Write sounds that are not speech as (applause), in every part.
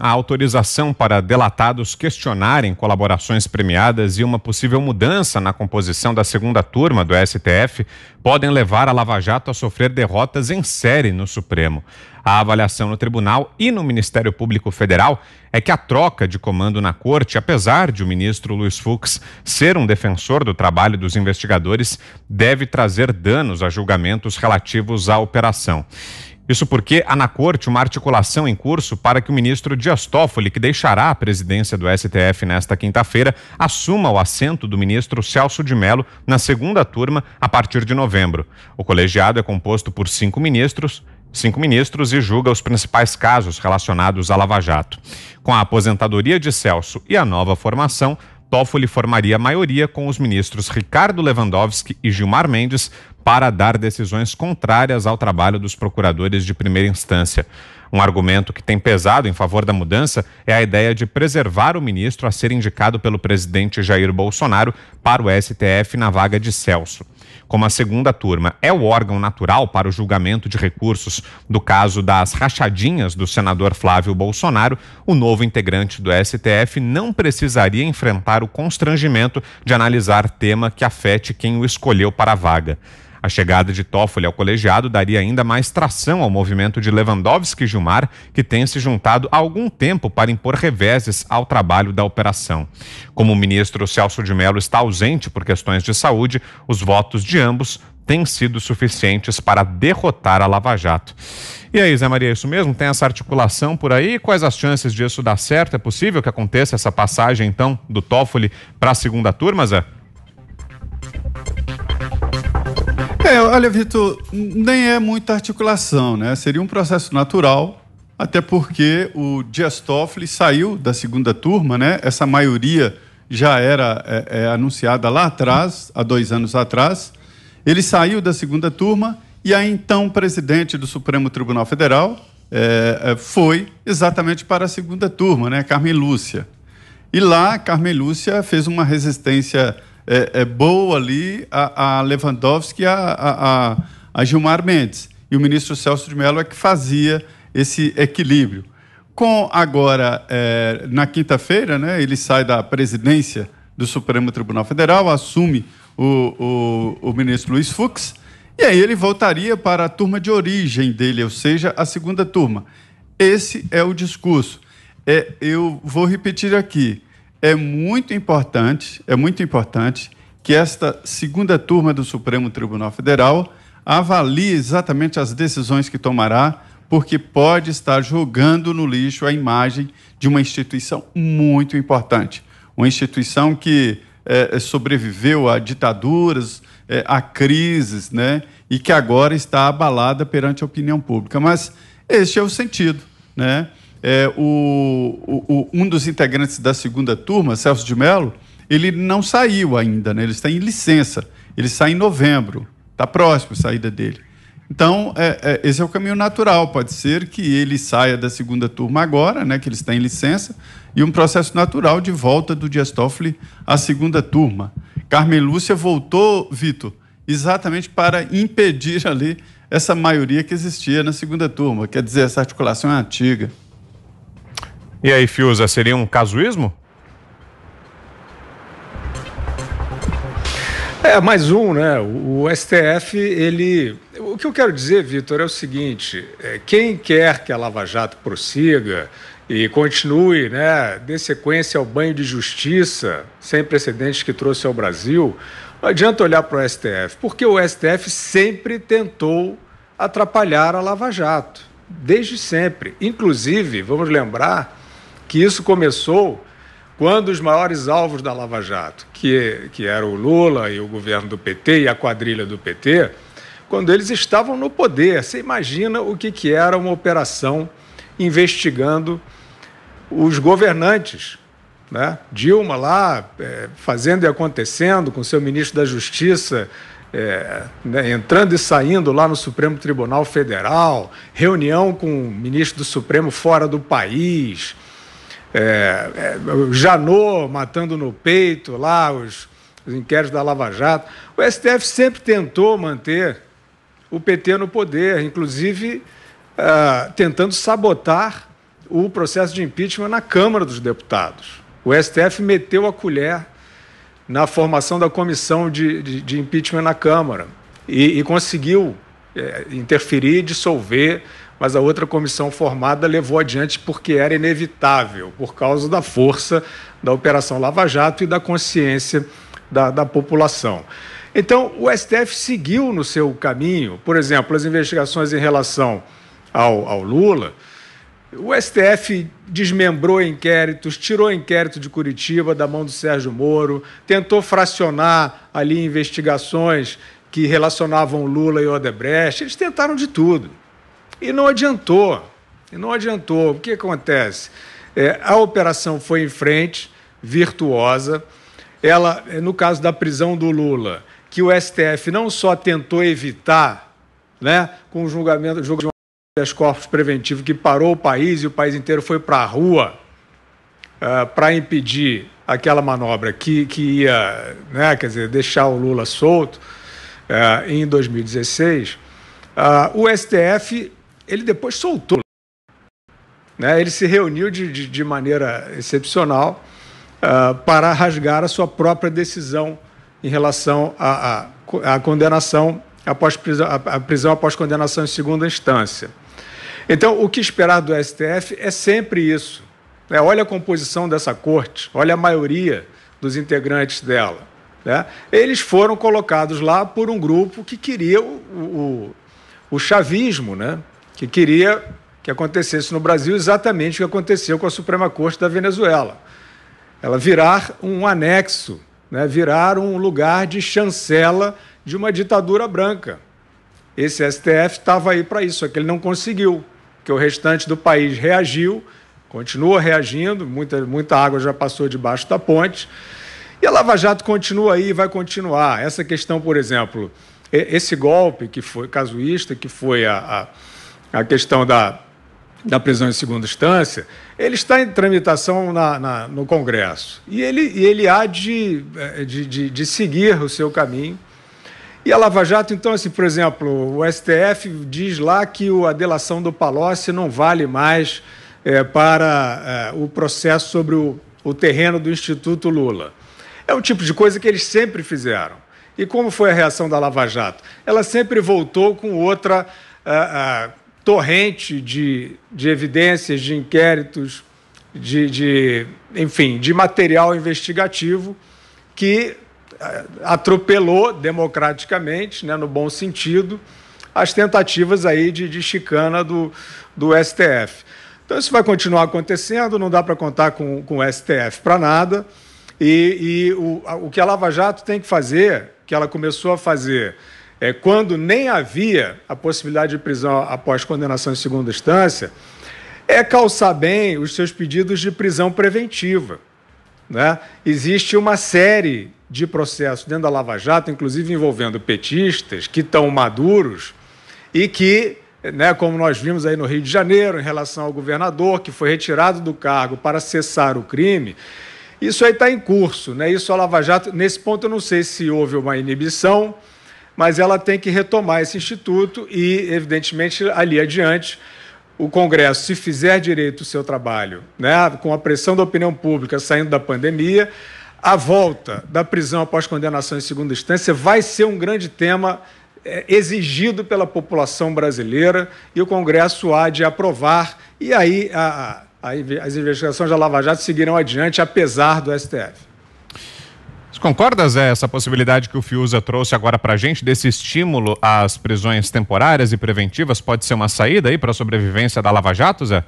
a autorização para delatados questionarem colaborações premiadas e uma possível mudança na composição da segunda turma do STF podem levar a Lava Jato a sofrer derrotas em série no Supremo. A avaliação no tribunal e no Ministério Público Federal é que a troca de comando na corte, apesar de o ministro Luiz Fux ser um defensor do trabalho dos investigadores, deve trazer danos a julgamentos relativos à operação. Isso porque há na corte uma articulação em curso para que o ministro Dias Toffoli, que deixará a presidência do STF nesta quinta-feira, assuma o assento do ministro Celso de Mello na segunda turma a partir de novembro. O colegiado é composto por cinco ministros cinco ministros e julga os principais casos relacionados à Lava Jato. Com a aposentadoria de Celso e a nova formação, Toffoli formaria maioria com os ministros Ricardo Lewandowski e Gilmar Mendes, para dar decisões contrárias ao trabalho dos procuradores de primeira instância. Um argumento que tem pesado em favor da mudança é a ideia de preservar o ministro a ser indicado pelo presidente Jair Bolsonaro para o STF na vaga de Celso. Como a segunda turma é o órgão natural para o julgamento de recursos do caso das rachadinhas do senador Flávio Bolsonaro, o novo integrante do STF não precisaria enfrentar o constrangimento de analisar tema que afete quem o escolheu para a vaga. A chegada de Toffoli ao colegiado daria ainda mais tração ao movimento de Lewandowski e Gilmar, que tem se juntado há algum tempo para impor reveses ao trabalho da operação. Como o ministro Celso de Mello está ausente por questões de saúde, os votos de ambos têm sido suficientes para derrotar a Lava Jato. E aí, Zé Maria, é isso mesmo? Tem essa articulação por aí? Quais as chances disso dar certo? É possível que aconteça essa passagem, então, do Toffoli para a segunda turma, Zé? É, olha, Vitor, nem é muita articulação, né? Seria um processo natural, até porque o Dias Toffoli saiu da segunda turma, né? Essa maioria já era é, é, anunciada lá atrás, há dois anos atrás. Ele saiu da segunda turma e a então presidente do Supremo Tribunal Federal é, é foi exatamente para a segunda turma, né? Carmen Lúcia. E lá, Carmen Lúcia fez uma resistência é, é boa ali a, a Lewandowski e a, a, a, Gilmar Mendes. E o ministro Celso de Mello é que fazia esse equilíbrio. Com agora, é, na quinta-feira, né, ele sai da presidência do Supremo Tribunal Federal, assume o, o, o ministro Luiz Fux, e aí ele voltaria para a turma de origem dele, ou seja, a segunda turma. Esse é o discurso. É, eu vou repetir aqui é muito importante, é muito importante que esta segunda turma do Supremo Tribunal Federal avalie exatamente as decisões que tomará, porque pode estar jogando no lixo a imagem de uma instituição muito importante, uma instituição que é, é sobreviveu a ditaduras, é, a crises, né, e que agora está abalada perante a opinião pública. Mas este é o sentido, né? é, o, o, um dos integrantes da segunda turma, Celso de Mello, ele não saiu ainda, né? ele está em licença. Ele sai em novembro, está próximo a saída dele. Então, é, é, esse é o caminho natural. Pode ser que ele saia da segunda turma agora, né, que ele está em licença, e um processo natural de volta do Dias Toffoli à segunda turma. Carmen Lúcia voltou, Vitor, exatamente para impedir ali essa maioria que existia na segunda turma. Quer dizer, essa articulação é antiga. E aí, Fiuza, seria um casuísmo? É, mais um, né? O, STF, ele. O que eu quero dizer, Vitor, é o seguinte: é, quem quer que a Lava Jato prossiga e continue, né, dê sequência ao banho de justiça sem precedentes que trouxe ao Brasil, não adianta olhar para o STF, porque o STF sempre tentou atrapalhar a Lava Jato, desde sempre. Inclusive, vamos lembrar que isso começou quando os maiores alvos da Lava Jato, que, que era o Lula e o governo do PT e a quadrilha do PT, quando eles estavam no poder. Você imagina o que, que era uma operação investigando os governantes. Né? Dilma lá é, fazendo e acontecendo, com seu ministro da Justiça é, né, entrando e saindo lá no Supremo Tribunal Federal, reunião com o ministro do Supremo fora do país é, é, Janot matando no peito lá, os, os inquéritos da Lava Jato. O STF sempre tentou manter o PT no poder, inclusive uh, tentando sabotar o processo de impeachment na Câmara dos Deputados. O STF meteu a colher na formação da comissão de, de, de impeachment na Câmara e, e conseguiu é, interferir e dissolver mas a outra comissão formada levou adiante porque era inevitável, por causa da força da Operação Lava Jato e da consciência da, da população. Então, o STF seguiu no seu caminho, por exemplo, as investigações em relação ao, ao Lula. O STF desmembrou inquéritos, tirou inquérito de Curitiba da mão do Sérgio Moro, tentou fracionar ali investigações que relacionavam Lula e Odebrecht. Eles tentaram de tudo. E não adiantou. E não adiantou. O que acontece? É, a operação foi em frente, virtuosa. Ela, é, no caso da prisão do Lula, que o STF não só tentou evitar, né, com o julgamento, julgamento das corpos preventivo que parou o país e o país inteiro foi para a rua uh, é, para impedir aquela manobra que, que ia, né, quer dizer, deixar o Lula solto uh, em 2016, uh, ah, o STF ele depois soltou. Né? Ele se reuniu de, de, de maneira excepcional uh, para rasgar a sua própria decisão em relação à, à, condenação após prisão, a prisão após condenação em segunda instância. Então, o que esperar do STF é sempre isso. Né? Olha a composição dessa corte, olha a maioria dos integrantes dela. Né? Eles foram colocados lá por um grupo que queria o, o, o chavismo, né? que queria que acontecesse no Brasil exatamente o que aconteceu com a Suprema Corte da Venezuela. Ela virar um anexo, né, virar um lugar de chancela de uma ditadura branca. Esse STF estava aí para isso, só que ele não conseguiu, que o restante do país reagiu, continua reagindo, muita, muita água já passou debaixo da ponte, e a Lava Jato continua aí e vai continuar. Essa questão, por exemplo, esse golpe que foi casuísta, que foi a, a a questão da, da prisão em segunda instância, ele está em tramitação na, na, no Congresso. E ele, e ele há de, eh, de, de, de seguir o seu caminho. E a Lava Jato, então, assim, por exemplo, o STF diz lá que a delação do Palocci não vale mais é, para é, o processo sobre o, o terreno do Instituto Lula. É o tipo de coisa que eles sempre fizeram. E como foi a reação da Lava Jato? Ela sempre voltou com outra torrente de, de evidências, de inquéritos, de, de, enfim, de material investigativo que eh, atropelou democraticamente, né, no bom sentido, as tentativas aí de, de chicana do, do STF. Então isso vai continuar acontecendo, não dá para contar com, com o STF para nada. E, e o, o que a Lava Jato tem que fazer, que ela começou a fazer é, quando nem havia a possibilidade de prisão após condenação em segunda instância, é calçar bem os seus pedidos de prisão preventiva. Né? Existe uma série de processos dentro da Lava Jato, inclusive envolvendo petistas que estão maduros e que, né, como nós vimos aí no Rio de Janeiro, em relação ao governador, que foi retirado do cargo para cessar o crime, isso aí está em curso. Né? Isso a Lava Jato, nesse ponto, eu não sei se houve uma inibição mas ela tem que retomar esse instituto e, evidentemente, ali adiante, o Congresso, se fizer direito o seu trabalho, né, com a pressão da opinião pública saindo da pandemia, a volta da prisão após condenação em segunda instância vai ser um grande tema é, exigido pela população brasileira e o Congresso há de aprovar. E aí a, a, as investigações da Lava Jato seguirão adiante, apesar do STF. Tu concordas é, essa possibilidade que o Fiuza trouxe agora para a gente, desse estímulo às prisões temporárias e preventivas, pode ser uma saída aí para a sobrevivência da Lava Jato, Zé?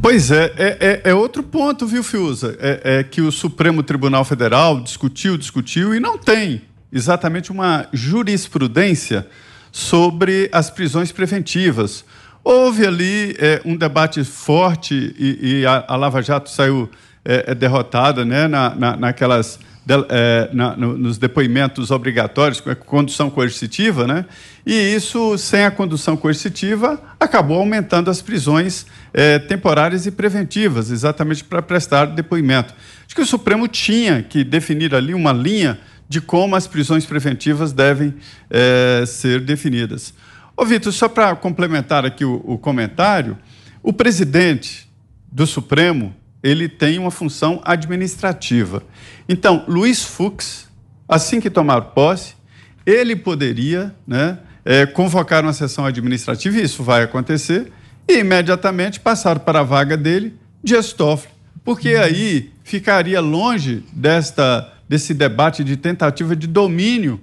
Pois é, é, é, é, outro ponto, viu, Fiuza? É, é que o Supremo Tribunal Federal discutiu, discutiu e não tem exatamente uma jurisprudência sobre as prisões preventivas. Houve ali é, um debate forte e, e a, a Lava Jato saiu é, é derrotada né, na, na, naquelas, de, é, na, no, nos depoimentos obrigatórios, é condução coercitiva, né? e isso, sem a condução coercitiva, acabou aumentando as prisões é, temporárias e preventivas, exatamente para prestar depoimento. Acho que o Supremo tinha que definir ali uma linha de como as prisões preventivas devem é, ser definidas. Ô, Vitor, só para complementar aqui o, o comentário, o presidente do Supremo ele tem uma função administrativa. Então, Luiz Fux, assim que tomar posse, ele poderia né, é, convocar uma sessão administrativa, e isso vai acontecer, e imediatamente passar para a vaga dele Dias Toffoli, porque uhum. aí ficaria longe desta, desse debate de tentativa de domínio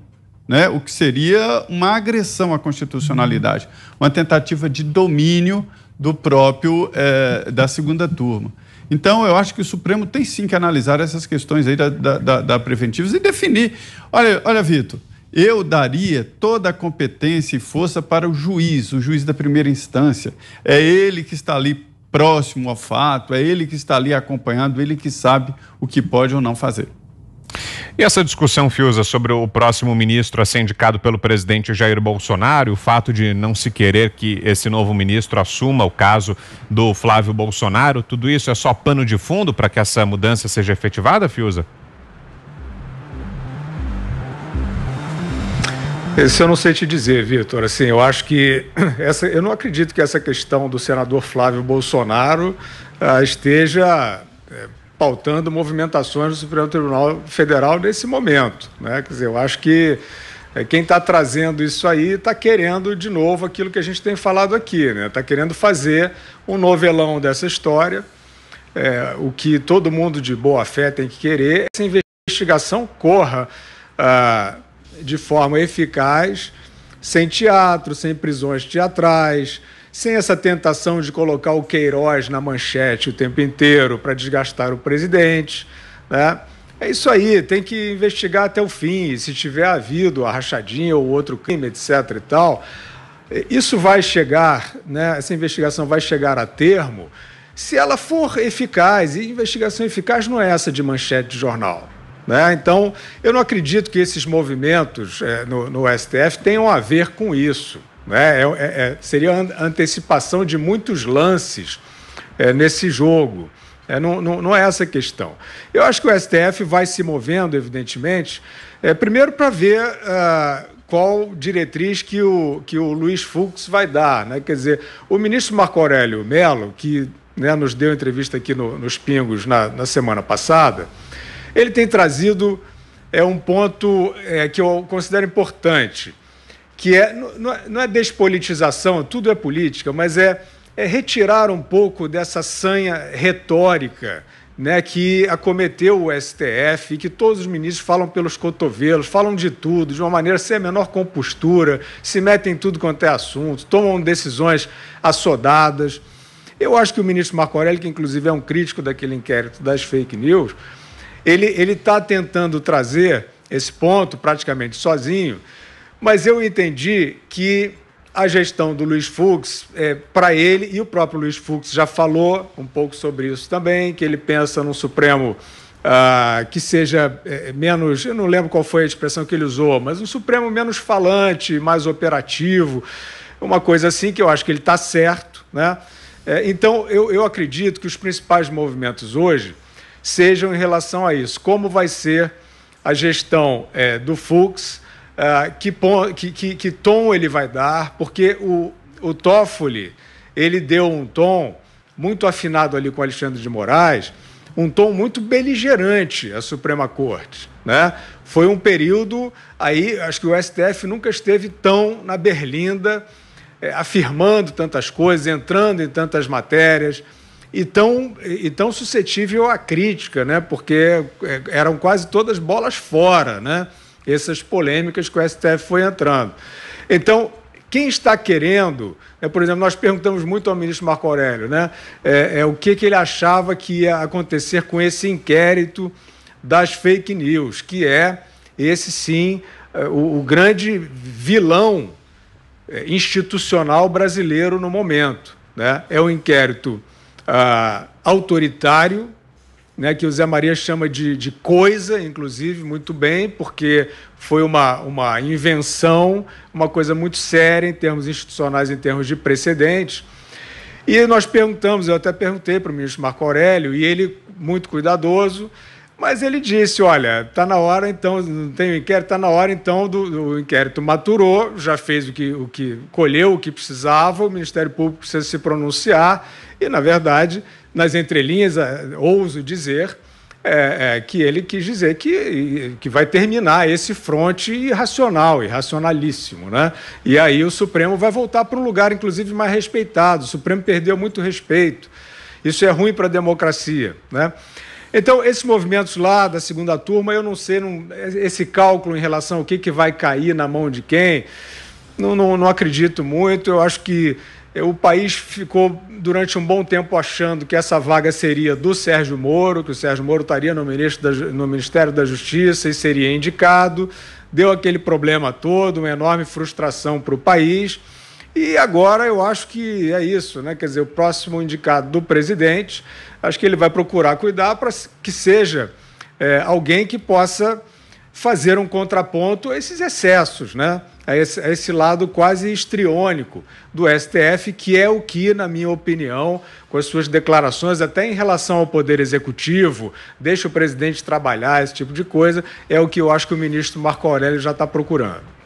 né, o que seria uma agressão à constitucionalidade, uhum. uma tentativa de domínio do próprio é, da segunda turma. Então, eu acho que o Supremo tem sim que analisar essas questões aí da, da, da preventivas e definir. Olha, olha Vitor, eu daria toda a competência e força para o juiz, o juiz da primeira instância. É ele que está ali próximo ao fato, é ele que está ali acompanhando, ele que sabe o que pode ou não fazer. E essa discussão, Fiuza, sobre o próximo ministro a ser indicado pelo presidente Jair Bolsonaro, o fato de não se querer que esse novo ministro assuma o caso do Flávio Bolsonaro, tudo isso é só pano de fundo para que essa mudança seja efetivada, Fiuza? Isso eu não sei te dizer, Vitor. Assim, eu acho que (clears throat) essa, eu não acredito que essa questão do senador Flávio Bolsonaro ah, esteja eh, pautando movimentações do Supremo Tribunal Federal nesse momento. Né? Quer dizer, eu acho que eh, quem está trazendo isso aí está querendo de novo aquilo que a gente tem falado aqui, né? Está querendo fazer um novelão dessa história. É, o que todo mundo de boa fé tem que querer é que essa investigação corra ah, de forma eficaz, sem teatro, sem prisões teatrais, sem essa tentação de colocar o Queiroz na manchete o tempo inteiro para desgastar o presidente. Né? É isso aí, tem que investigar até o fim. E se tiver havido a rachadinha ou outro crime, etc. e tal, isso vai chegar, né? essa investigação vai chegar a termo se ela for eficaz. E investigação eficaz não é essa de manchete de jornal. Né? Então, eu não acredito que esses movimentos é, no, no STF tenham a ver com isso. Né? É, é, é seria a antecipação de muitos lances é, nesse jogo. É, não, não, não, é essa a questão. Eu acho que o STF vai se movendo, evidentemente, é, primeiro para ver uh, qual diretriz que o, que o Luiz Fux vai dar. Né? Quer dizer, o ministro Marco Aurélio Melo, que né, nos deu entrevista aqui no, nos Pingos na, na, semana passada, ele tem trazido é, um ponto é, que eu considero importante que é, é, não é despolitização, tudo é política, mas é, é retirar um pouco dessa sanha retórica né, que acometeu o STF e que todos os ministros falam pelos cotovelos, falam de tudo, de uma maneira sem a menor compostura, se metem em tudo quanto é assunto, tomam decisões assodadas. Eu acho que o ministro Marco Aurélio, que inclusive é um crítico daquele inquérito das fake news, ele está tentando trazer esse ponto praticamente sozinho, mas eu entendi que a gestão do Luiz Fux, é, para ele, e o próprio Luiz Fux já falou um pouco sobre isso também, que ele pensa num Supremo ah, que seja é, menos, eu não lembro qual foi a expressão que ele usou, mas um Supremo menos falante, mais operativo, uma coisa assim que eu acho que ele está certo. Né? É, então, eu, eu acredito que os principais movimentos hoje sejam em relação a isso. Como vai ser a gestão é, do Fux? Ah, que, que, que, tom ele vai dar, porque o, o Toffoli ele deu um tom muito afinado ali com Alexandre de Moraes, um tom muito beligerante à Suprema Corte. Né? Foi um período aí, acho que o STF nunca esteve tão na berlinda, eh, afirmando tantas coisas, entrando em tantas matérias e tão, e tão suscetível à crítica, né? porque eh, eram quase todas bolas fora, né? essas polêmicas que o STF foi entrando. Então, quem está querendo, né, por exemplo, nós perguntamos muito ao ministro Marco Aurélio, né, é, é o que, que ele achava que ia acontecer com esse inquérito das fake news, que é esse sim é, o, o grande vilão é, institucional brasileiro no momento. Né? É um inquérito ah, autoritário, né, que o Zé Maria chama de, de coisa, inclusive, muito bem, porque foi uma, uma invenção, uma coisa muito séria em termos institucionais, em termos de precedentes. E nós perguntamos, eu até perguntei para o ministro Marco Aurélio, e ele, muito cuidadoso, mas ele disse: olha, está na hora, então, não tem o inquérito, está na hora, então, do, do, inquérito maturou, já fez o que, o que colheu, o que precisava, o Ministério Público precisa se pronunciar, e, na verdade, nas entrelinhas, eh, ouso dizer. É, é, que ele quis dizer que, que vai terminar esse fronte irracional, irracionalíssimo. Né? E aí o Supremo vai voltar para um lugar, inclusive, mais respeitado. O Supremo perdeu muito respeito. Isso é ruim para a democracia. Né? Então, esses movimentos lá da segunda turma, eu não sei, não, esse cálculo em relação ao que, que vai cair na mão de quem, não, não, não acredito muito. Eu acho que eh, o país ficou durante um bom tempo achando que essa vaga seria do Sérgio Moro, que o Sérgio Moro estaria no, ministro da, no Ministério da Justiça e seria indicado. Deu aquele problema todo, uma enorme frustração para o país. E agora eu acho que é isso, né? Quer dizer, o próximo indicado do presidente, acho que ele vai procurar cuidar para que seja é, alguém que possa fazer um contraponto a esses excessos, né? A esse, a esse, lado quase estriônico do STF, que é o que, na minha opinião, com as suas declarações, até em relação ao Poder Executivo, deixa o presidente trabalhar, esse tipo de coisa, é o que eu acho que o ministro Marco Aurélio já está procurando.